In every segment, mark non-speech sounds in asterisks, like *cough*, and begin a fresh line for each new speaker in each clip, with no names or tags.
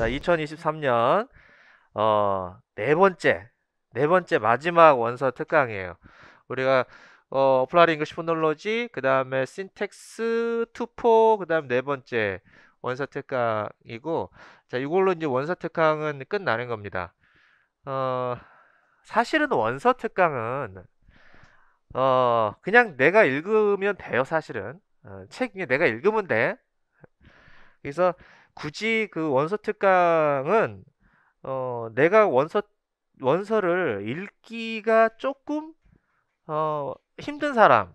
자, 2023년 어, 네 번째 네 번째 마지막 원서 특강이에요. 우리가 어, 플라리 잉글시 포놀로지, 그다음에 신텍스 투포, 그다음 네 번째 원서 특강이고 자, 이걸로 이제 원서 특강은 끝나는 겁니다. 어, 사실은 원서 특강은 어, 그냥 내가 읽으면 돼요, 사실은. 어, 책 내가 읽으면 돼. 그래서 굳이 그 원서 특강은 어 내가 원서 원서를 읽기가 조금 어 힘든 사람을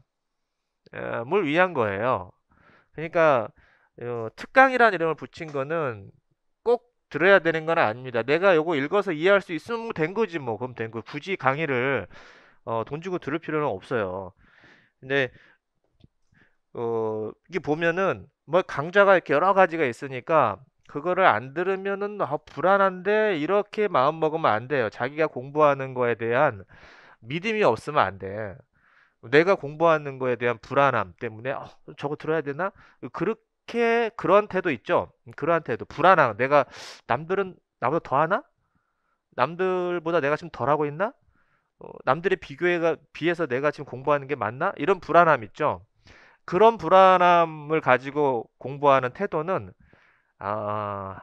위한 거예요. 그러니까 어, 특강이라는 이름을 붙인 거는 꼭 들어야 되는 건 아닙니다. 내가 요거 읽어서 이해할 수 있으면 된 거지 뭐 그럼 된 거. 굳이 강의를 어, 돈 주고 들을 필요는 없어요. 근데 어, 이게 보면은 뭐 강좌가 이렇게 여러 가지가 있으니까 그거를 안 들으면은 아, 불안한데 이렇게 마음 먹으면 안 돼요. 자기가 공부하는 거에 대한 믿음이 없으면 안 돼. 내가 공부하는 거에 대한 불안함 때문에 어, 저거 들어야 되나? 그렇게 그런 태도 있죠. 그런 태도 불안함. 내가 남들은 나보다 더 하나? 남들보다 내가 지금 덜 하고 있나? 어, 남들의 비교에 비해서 내가 지금 공부하는 게 맞나? 이런 불안함 있죠. 그런 불안함을 가지고 공부하는 태도는 아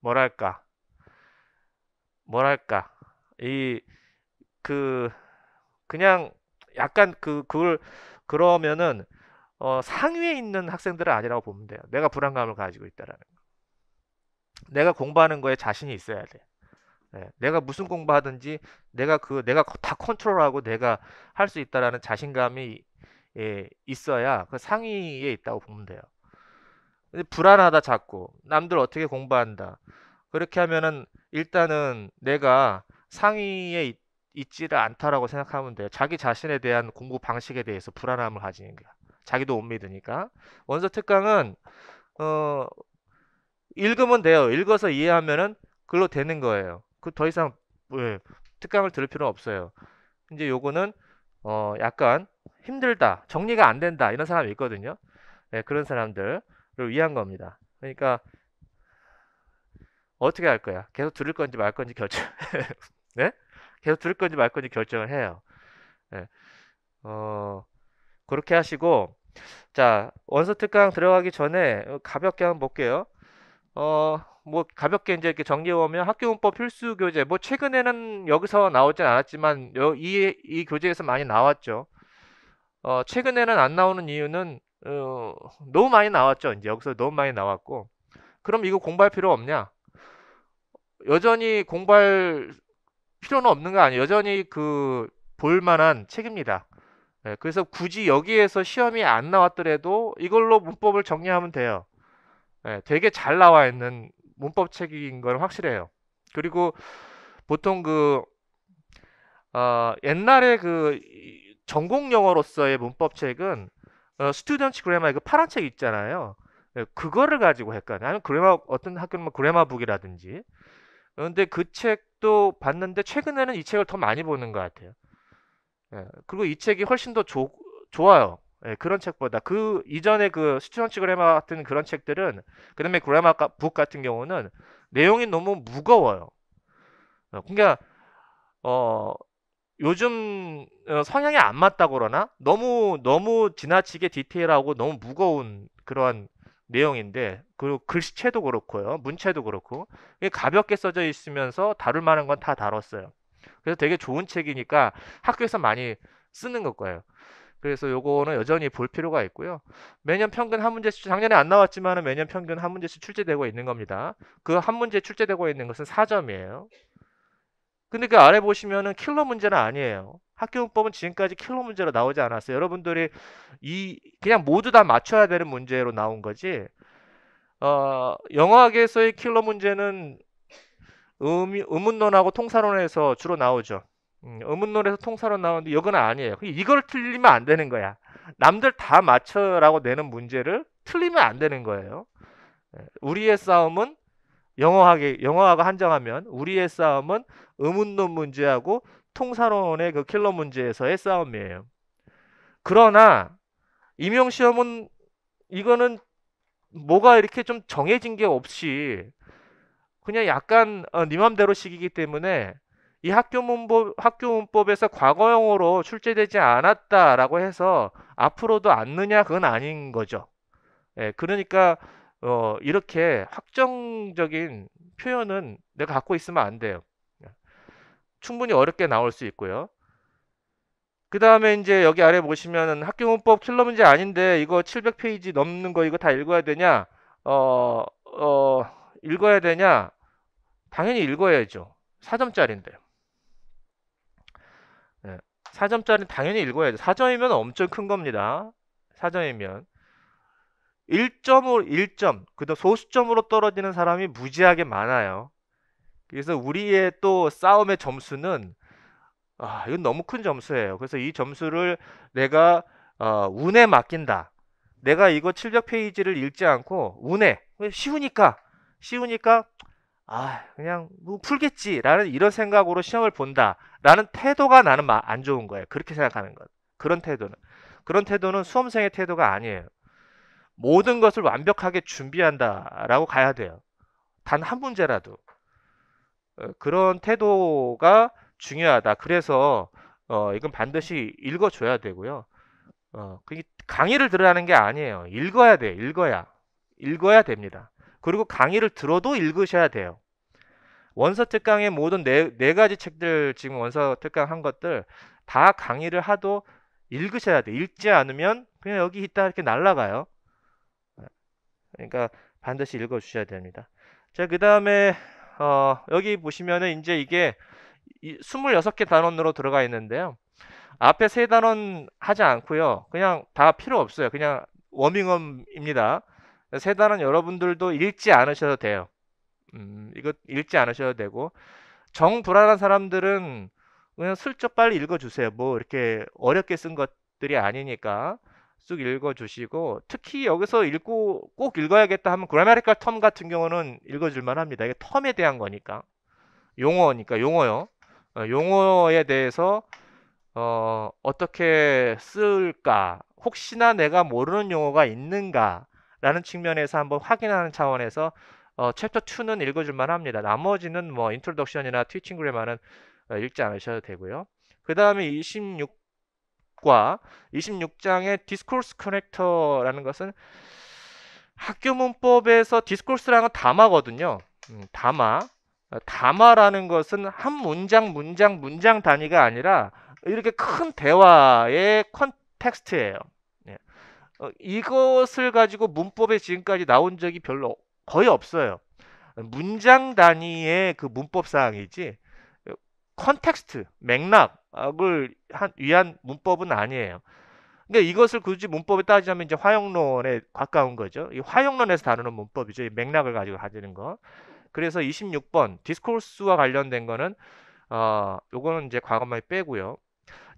뭐랄까 뭐랄까 이 그 그냥 약간 그 그걸 그러면은 어, 상위에 있는 학생들은 아니라고 보면 돼요. 내가 불안감을 가지고 있다라는 거. 내가 공부하는 거에 자신이 있어야 돼. 네. 내가 무슨 공부하든지 내가 그 내가 다 컨트롤하고 내가 할 수 있다라는 자신감이 예, 있어야 그 상위에 있다고 보면 돼요. 불안하다 자꾸 남들 어떻게 공부한다 그렇게 하면은 일단은 내가 상위에 있, 있지를 않다라고 생각하면 돼요. 자기 자신에 대한 공부 방식에 대해서 불안함을 가지는 거야. 자기도 못 믿으니까 원서 특강은 어 읽으면 돼요. 읽어서 이해하면은 글로 되는 거예요. 그 더 이상 예, 특강을 들을 필요는 없어요. 이제 요거는 어 약간 힘들다, 정리가 안 된다 이런 사람이 있거든요. 네, 그런 사람들을 위한 겁니다. 그러니까 어떻게 할 거야? 계속 들을 건지 말 건지 결정. *laughs* 네? 계속 들을 건지 말 건지 결정을 해요. 네. 어, 그렇게 하시고 자 원서 특강 들어가기 전에 가볍게 한번 볼게요. 어, 뭐 가볍게 이제 이렇게 정리해 보면 학교문법 필수 교재 뭐 최근에는 여기서 나오진 않았지만 이, 이 교재에서 많이 나왔죠. 어, 최근에는 안 나오는 이유는 어, 너무 많이 나왔죠. 이제 여기서 너무 많이 나왔고 그럼 이거 공부할 필요 없냐? 여전히 공부할 필요는 없는 거 아니에요. 여전히 그 볼만한 책입니다. 네, 그래서 굳이 여기에서 시험이 안 나왔더라도 이걸로 문법을 정리하면 돼요. 네, 되게 잘 나와 있는 문법 책인 건 확실해요. 그리고 보통 그 어, 옛날에 그 전공 영어로서의 문법책은 어, 스튜던트 그래마 이거 파란 책 있잖아요. 예, 그거를 가지고 헷갈려. 아니면 그래마 어떤 학교는 그래마북이라든지. 그런데 그 책도 봤는데 최근에는 이 책을 더 많이 보는 것 같아요. 예, 그리고 이 책이 훨씬 더 조, 좋아요. 예, 그런 책보다 그 이전에 그 스튜던트 그래마 같은 그런 책들은 그다음에 그래마 북 같은 경우는 내용이 너무 무거워요. 어, 그러니까 어 요즘 어, 성향이 안 맞다 그러나 너무 너무 지나치게 디테일하고 너무 무거운 그러한 내용인데 그리고 글씨체도 그렇고요 문체도 그렇고 가볍게 써져 있으면서 다룰 만한 건 다 다뤘어요 그래서 되게 좋은 책이니까 학교에서 많이 쓰는 것 거예요 그래서 요거는 여전히 볼 필요가 있고요 매년 평균 한 문제씩 작년에 안 나왔지만 매년 평균 한 문제씩 출제되고 있는 겁니다 그 한 문제 출제되고 있는 것은 4점이에요 근데 그 아래 보시면은 킬러 문제는 아니에요. 학교용법은 지금까지 킬러 문제로 나오지 않았어요. 여러분들이 이 그냥 모두 다 맞춰야 되는 문제로 나온 거지. 어, 영어학에서의 킬러 문제는 음, 음운론하고 통사론에서 주로 나오죠. 음, 의문론에서 통사론 나오는데 이건 아니에요. 이걸 틀리면 안 되는 거야. 남들 다 맞춰라고 내는 문제를 틀리면 안 되는 거예요. 예, 우리의 싸움은 영어학게영어학을 한정하면 우리의 싸움은 의문론 문제하고 통사론의 그 킬러 문제에서의 싸움이에요. 그러나 임용 시험은 이거는 뭐가 이렇게 좀 정해진 게 없이 그냥 약간 어, 네 맘대로식이기 때문에 이 학교 문법 학교 문법에서 과거형으로 출제되지 않았다라고 해서 앞으로도 안 느냐 그건 아닌 거죠. 예, 그러니까 어, 이렇게 확정적인 표현은 내가 갖고 있으면 안 돼요. 충분히 어렵게 나올 수 있고요. 그 다음에 이제 여기 아래 보시면 학교문법 킬러 문제 아닌데 이거 700페이지 넘는 거 이거 다 읽어야 되냐? 어, 어, 읽어야 되냐? 당연히 읽어야죠. 4점짜리인데 4점짜리 예, 당연히 읽어야죠. 4점이면 엄청 큰 겁니다. 4점이면. 1로 1점, 그다 음 소수점으로 떨어지는 사람이 무지하게 많아요. 그래서 우리의 또 싸움의 점수는 아, 이건 너무 큰 점수예요. 그래서 이 점수를 내가 어, 운에 맡긴다. 내가 이거 출력 페이지를 읽지 않고 운에 쉬우니까 쉬우니까 아 그냥 뭐 풀겠지라는 이런 생각으로 시험을 본다라는 태도가 나는 안 좋은 거예요. 그렇게 생각하는 것 그런 태도는 그런 태도는 수험생의 태도가 아니에요. 모든 것을 완벽하게 준비한다라고 가야 돼요. 단 한 문제라도. 어, 그런 태도가 중요하다. 그래서 어, 이건 반드시 읽어줘야 되고요. 어, 강의를 들으라는 게 아니에요. 읽어야 돼요. 읽어야. 읽어야 됩니다. 그리고 강의를 들어도 읽으셔야 돼요. 원서 특강의 모든 네, 네 가지 책들 지금 원서 특강 한 것들 다 강의를 하도 읽으셔야 돼. 요 읽지 않으면 그냥 여기 있다 이렇게 날라가요. 그러니까 반드시 읽어 주셔야 됩니다. 자, 그 다음에 어, 여기 보시면은 이제 이게 26개 단원으로 들어가 있는데요. 앞에 세 단원 하지 않고요. 그냥 다 필요 없어요. 그냥 워밍업입니다. 세 단원 여러분들도 읽지 않으셔도 돼요. 음, 이거 읽지 않으셔도 되고 정 불안한 사람들은 그냥 슬쩍 빨리 읽어주세요. 뭐 이렇게 어렵게 쓴 것들이 아니니까. 쑥 읽어주시고 특히 여기서 읽고 꼭 읽어야겠다 하면 grammatical term 같은 경우는 읽어줄만 합니다. 이게 텀에 대한 거니까 용어니까 용어요. 어, 용어에 대해서 어, 어떻게 쓸까 혹시나 내가 모르는 용어가 있는가 라는 측면에서 한번 확인하는 차원에서 어, 챕터 2는 읽어줄만 합니다. 나머지는 뭐 인트로덕션이나 트위칭 그래마는 읽지 않으셔도 되고요. 그 다음에 26과 26장의 디스코스 커넥터라는 것은 학교 문법에서 디스코스랑은 담화거든요. 음, 담화. 어, 담화라는 것은 한 문장, 문장, 문장 단위가 아니라 이렇게 큰 대화의 컨텍스트예요. 예. 어, 이것을 가지고 문법에 지금까지 나온 적이 별로 거의 없어요. 문장 단위의 그 문법 사항이지 컨텍스트, 맥락을 위한 문법은 아니에요. 그러니까 이것을 굳이 문법에 따지자면 이제 화용론에 가까운 거죠. 이 화용론에서 다루는 문법이죠. 이 맥락을 가지고 가지는 거. 그래서 26번 디스코스와 관련된 거는 이거는 어, 이제 과거만 빼고요.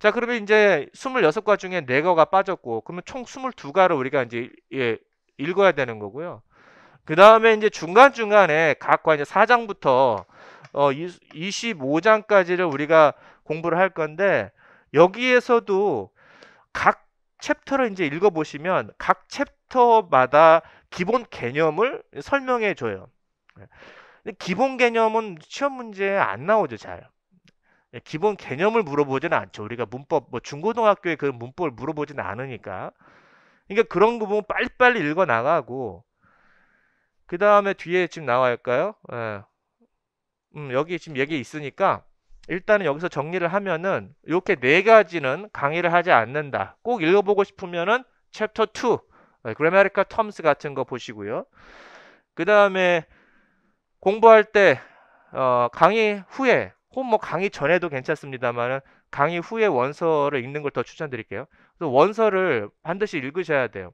자, 그러면 이제 26과 중에 4거가 빠졌고 그러면 총 22가를 우리가 이제 예, 읽어야 되는 거고요. 그다음에 이제 중간중간에 각과 이제 4장부터 어, 25장까지를 우리가 공부를 할 건데 여기에서도 각 챕터를 이제 읽어보시면 각 챕터마다 기본 개념을 설명해 줘요. 예. 기본 개념은 시험 문제에 안 나오죠, 잘. 예, 기본 개념을 물어보지는 않죠. 우리가 문법, 뭐 중고등학교에 그 문법을 물어보지는 않으니까. 그러니까 그런 부분 빨리빨리 읽어 나가고, 그 다음에 뒤에 지금 나와 할까요? 예. 음, 여기 지금 얘기 있으니까 일단은 여기서 정리를 하면은 이렇게 네 가지는 강의를 하지 않는다. 꼭 읽어보고 싶으면은 챕터 2, 예, 그래마리카 텀스 같은 거 보시고요. 그 다음에 공부할 때 어, 강의 후에 혹뭐 강의 전에도 괜찮습니다만은 강의 후에 원서를 읽는 걸 더 추천드릴게요. 그래서 원서를 반드시 읽으셔야 돼요.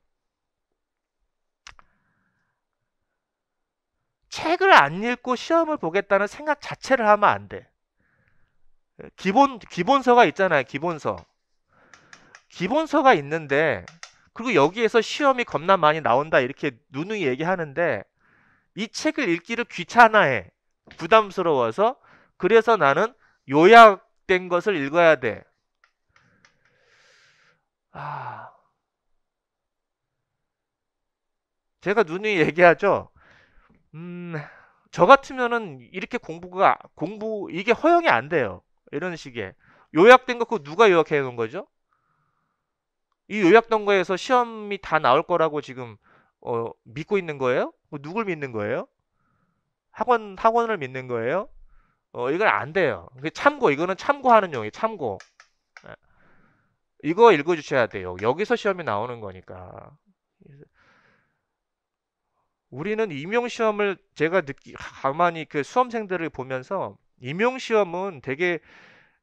책을 안 읽고 시험을 보겠다는 생각 자체를 하면 안 돼. 기본 기본서가 있잖아요. 기본서. 기본서가 있는데 그리고 여기에서 시험이 겁나 많이 나온다 이렇게 누누이 얘기하는데 이 책을 읽기를 귀찮아해. 부담스러워서 그래서 나는 요약된 것을 읽어야 돼. 아. 제가 누누이 얘기하죠. 음, 저 같으면은 이렇게 공부가 공부 이게 허용이 안 돼요. 이런 식의 요약된 거 그거 누가 요약해 놓은 거죠? 이 요약된 거에서 시험이 다 나올 거라고 지금 어, 믿고 있는 거예요? 뭐 누굴 믿는 거예요? 학원 학원을 믿는 거예요? 어, 이건 안 돼요. 참고 이거는 참고하는 용이 참고. 예. 이거 읽어 주셔야 돼요. 여기서 시험이 나오는 거니까. 우리는 임용 시험을 제가 느끼 가만히 그 수험생들을 보면서 임용 시험은 되게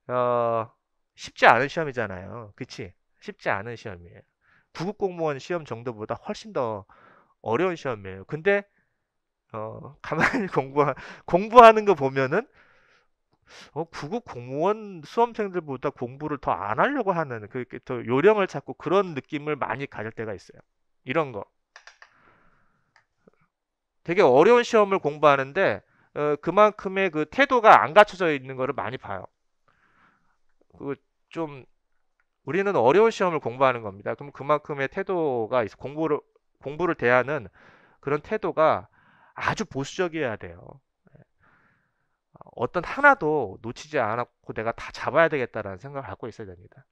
어, 쉽지 않은 시험이잖아요. 그치? 쉽지 않은 시험이에요. 부국 공무원 시험 정도보다 훨씬 더 어려운 시험이에요. 근데 어, *laughs* 가만히 공부 하 공부하는 거 보면은 어, 구급 공무원 수험생들보다 공부를 더 안 하려고 하는 그게더 그 요령을 찾고 그런 느낌을 많이 가질 때가 있어요. 이런 거 되게 어려운 시험을 공부하는데 어, 그만큼의 그 태도가 안 갖춰져 있는 것을 많이 봐요. 그좀 우리는 어려운 시험을 공부하는 겁니다. 그럼 그만큼의 태도가 있어 공부를 공부를 대하는 그런 태도가 아주 보수적이어야 돼요. 어떤 하나도 놓치지 않았고 내가 다 잡아야 되겠다라는 생각을 갖고 있어야 됩니다.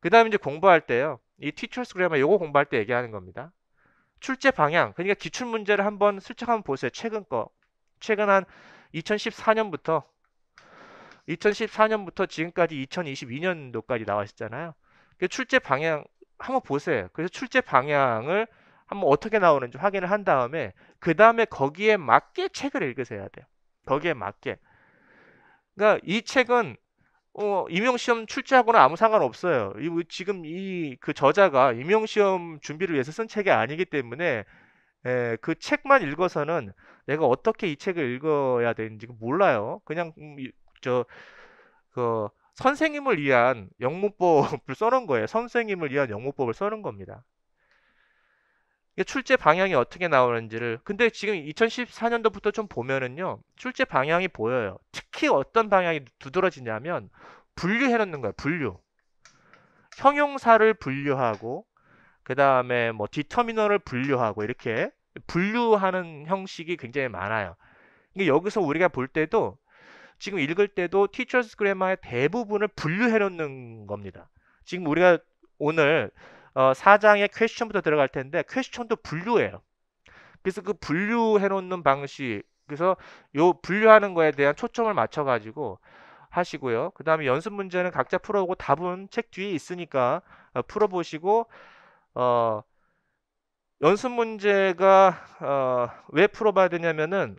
그 다음에 이제 공부할 때요. 이 티처스 그래머 이거 공부할 때 얘기하는 겁니다. 출제 방향, 그러니까 기출 문제를 한번 슬쩍 한번 보세요. 최근 거. 최근 한 2014년부터 2014년부터 지금까지 2022년도까지 나와 있잖아요. 그 출제 방향 한번 보세요. 그래서 출제 방향을 한번 어떻게 나오는지 확인을 한 다음에 그 다음에 거기에 맞게 책을 읽으셔야 돼요. 거기에 맞게. 그러니까 이 책은 어, 임용시험 출제하거나 아무 상관없어요. 이, 뭐 지금 이 그 저자가 임용시험 준비를 위해서 쓴 책이 아니기 때문에 에, 예, 그 책만 읽어서는 내가 어떻게 이 책을 읽어야 되는지 몰라요. 그냥 음, 저그 선생님을 위한 영문법을 써놓은 거예요. 선생님을 위한 영문법을 써놓은 겁니다. 출제 방향이 어떻게 나오는지를 근데 지금 2014년도부터 좀 보면은요 출제 방향이 보여요 특히 어떤 방향이 두드러지냐면 분류해 놓는 거야 분류 형용사를 분류하고 그 다음에 뭐디터미널을 분류하고 이렇게 분류하는 형식이 굉장히 많아요 이게 여기서 우리가 볼 때도 지금 읽을 때도 티처스 그래마의 대부분을 분류해 놓는 겁니다 지금 우리가 오늘 어, 4장의 퀘스천부터 들어갈 텐데 퀘스천도 분류예요. 그래서 그 분류해 놓는 방식 그래서 요 분류하는 거에 대한 초점을 맞춰 가지고 하시고요. 그 다음에 연습 문제는 각자 풀어보고 답은 책 뒤에 있으니까 어, 풀어보시고 어, 연습 문제가 어, 왜 풀어봐야 되냐면은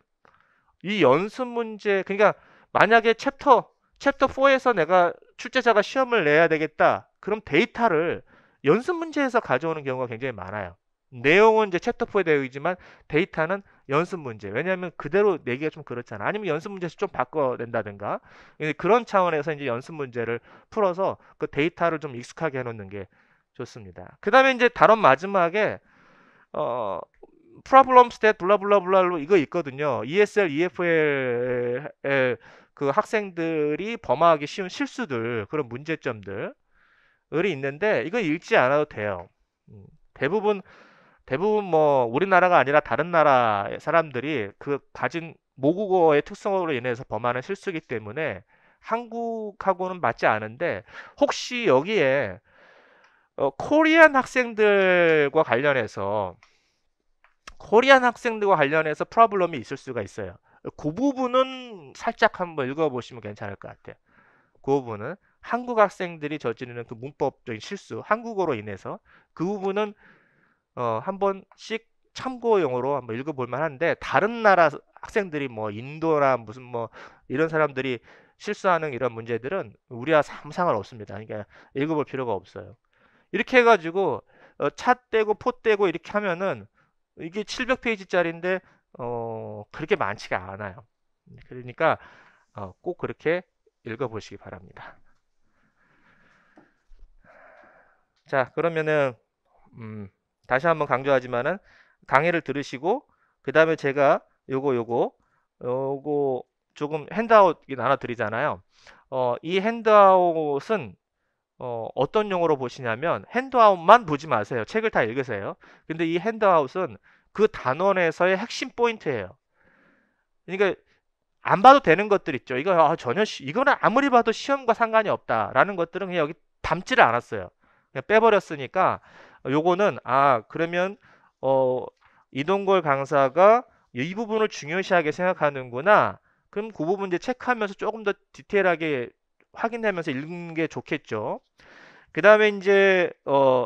이 연습 문제 그러니까 만약에 챕터 챕터 4에서 내가 출제자가 시험을 내야 되겠다. 그럼 데이터를 연습 문제에서 가져오는 경우가 굉장히 많아요. 내용은 이제 챕터 포에 되어 있지만 데이터는 연습 문제. 왜냐하면 그대로 내기가 좀 그렇잖아. 아니면 연습 문제에서 좀 바꿔낸다든가. 그런 차원에서 이제 연습 문제를 풀어서 그 데이터를 좀 익숙하게 해놓는 게 좋습니다. 그 다음에 이제 다른 마지막에 어, 프라블럼 스탯 블라블라블라로 이거 있거든요. ESL, EFL 그 학생들이 범하기 쉬운 실수들 그런 문제점들 있는데 이거 읽지 않아도 돼요. 음, 대부분 대부분 뭐 우리나라가 아니라 다른 나라 사람들이 그 가진 모국어의 특성으로 인해서 범하는 실수기 때문에 한국하고는 맞지 않은데 혹시 여기에 어, 코리안 학생들과 관련해서 코리안 학생들과 관련해서 프로블럼이 있을 수가 있어요. 그 부분은 살짝 한번 읽어보시면 괜찮을 것 같아요. 그 부분은 한국 학생들이 저지르는 그 문법적인 실수, 한국어로 인해서 그 부분은 어, 한 번씩 참고 용으로 한번 읽어볼 만한데 다른 나라 학생들이 뭐 인도나 무슨 뭐 이런 사람들이 실수하는 이런 문제들은 우리와 상상을 없습니다. 그러니까 읽어볼 필요가 없어요. 이렇게 해가지고 어, 차 떼고 포 떼고 이렇게 하면은 이게 700페이지짜리인데 어, 그렇게 많지가 않아요. 그러니까 어, 꼭 그렇게 읽어보시기 바랍니다. 자, 그러면은 음, 다시 한번 강조하지만은 강의를 들으시고 그 다음에 제가 요거 요거 요거 조금 핸드아웃 나눠 드리잖아요. 어, 이 핸드아웃은 어, 어떤 용어로 보시냐면 핸드아웃만 보지 마세요. 책을 다 읽으세요. 근데 이 핸드아웃은 그 단원에서의 핵심 포인트예요. 그러니까 안 봐도 되는 것들 있죠. 이거 아, 전혀 시, 이거는 아무리 봐도 시험과 상관이 없다라는 것들은 그냥 여기 담지를 않았어요. 빼버렸으니까 요거는 아 그러면 어 이동걸 강사가 이 부분을 중요시하게 생각하는구나. 그럼 그 부분 이제 체크하면서 조금 더 디테일하게 확인하면서 읽는 게 좋겠죠. 그 다음에 이제 어,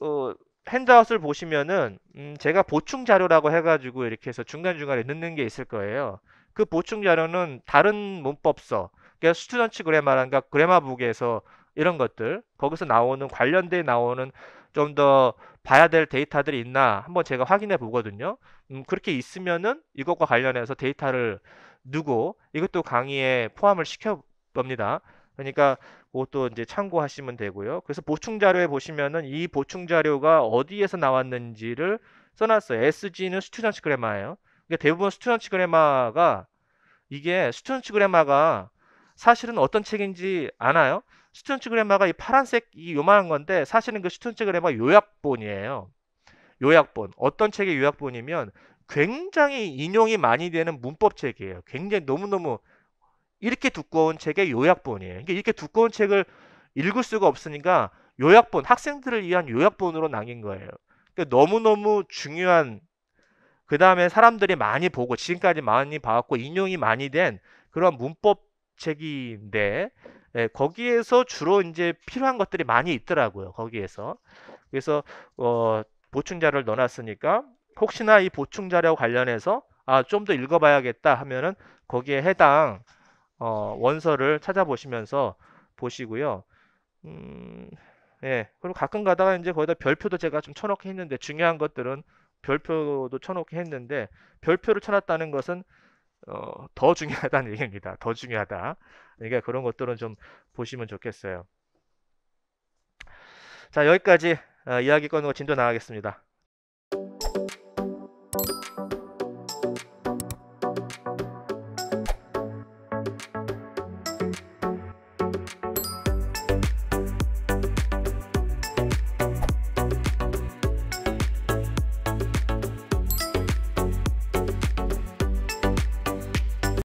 어 핸드아웃을 보시면은 음, 제가 보충 자료라고 해가지고 이렇게 해서 중간중간에 넣는 게 있을 거예요. 그 보충 자료는 다른 문법서, 그러니까 스튜던츠 그래마란가 그래마북에서 이런 것들 거기서 나오는 관련돼 나오는 좀 더 봐야 될 데이터들이 있나 한번 제가 확인해 보거든요. 음, 그렇게 있으면은 이것과 관련해서 데이터를 누고 이것도 강의에 포함을 시켜 봅니다. 그러니까 그것도 이제 참고하시면 되고요. 그래서 보충 자료에 보시면은 이 보충 자료가 어디에서 나왔는지를 써놨어요. SG는 스튜던츠 그래마예요. 그러니까 대부분 스튜던츠 그래마가 이게 스튜던츠 그래마가 사실은 어떤 책인지 아나요? 슈톤츠 그래마가 이 파란색 이 요만한 건데 사실은 그 슈톤츠 그래마 요약본이에요. 요약본. 어떤 책의 요약본이면 굉장히 인용이 많이 되는 문법 책이에요. 굉장히 너무너무 이렇게 두꺼운 책의 요약본이에요. 이렇게 두꺼운 책을 읽을 수가 없으니까 요약본, 학생들을 위한 요약본으로 남긴 거예요. 그러니까 너무너무 중요한 그 다음에 사람들이 많이 보고 지금까지 많이 봐왔고 인용이 많이 된 그런 문법 책인데 예, 거기에서 주로 이제 필요한 것들이 많이 있더라고요. 거기에서. 그래서 어, 보충자료를 넣어놨으니까 혹시나 이 보충자료 관련해서 아, 좀 더 읽어봐야겠다 하면은 거기에 해당 어, 원서를 찾아보시면서 보시고요. 음, 예. 그리고 가끔 가다가 이제 거기다 별표도 제가 좀 쳐놓게 했는데 중요한 것들은 별표도 쳐놓게 했는데 별표를 쳐놨다는 것은 어, 더 중요하다는 얘기입니다. 더 중요하다. 그러니까 그런 것들은 좀 보시면 좋겠어요. 자, 여기까지 어, 이야기꺼내고 진도 나가겠습니다.